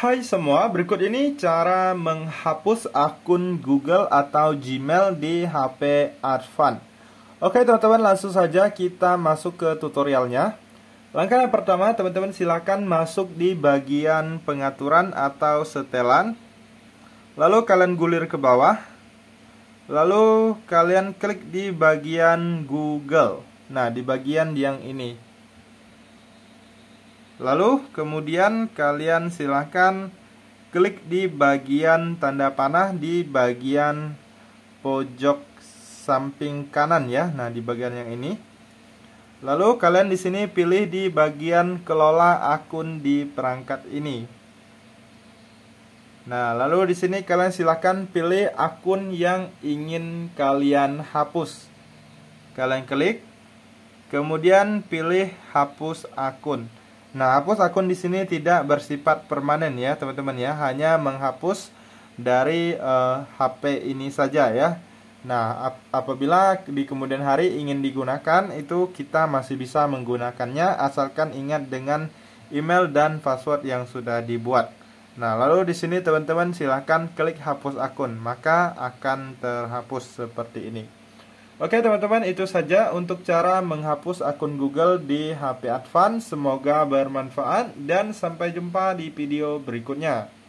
Hai semua, berikut ini cara menghapus akun Google atau Gmail di HP Advan. Oke teman-teman, langsung saja kita masuk ke tutorialnya. Langkah yang pertama, teman-teman silakan masuk di bagian pengaturan atau setelan. Lalu kalian gulir ke bawah. Lalu kalian klik di bagian Google. Nah, di bagian yang ini. Lalu kemudian kalian silahkan klik di bagian tanda panah di bagian pojok samping kanan ya. Nah, di bagian yang ini. Lalu kalian di sini pilih di bagian kelola akun di perangkat ini. Nah, lalu di sini kalian silahkan pilih akun yang ingin kalian hapus. Kalian klik, kemudian pilih hapus akun. Nah, hapus akun di sini tidak bersifat permanen ya, teman-teman ya, hanya menghapus dari uh, eh, HP ini saja ya. Nah, ap apabila di kemudian hari ingin digunakan, itu kita masih bisa menggunakannya asalkan ingat dengan email dan password yang sudah dibuat. Nah, lalu di sini teman-teman silahkan klik hapus akun, maka akan terhapus seperti ini. Oke teman-teman itu saja untuk cara menghapus akun Google di HP Advance. Semoga bermanfaat dan sampai jumpa di video berikutnya.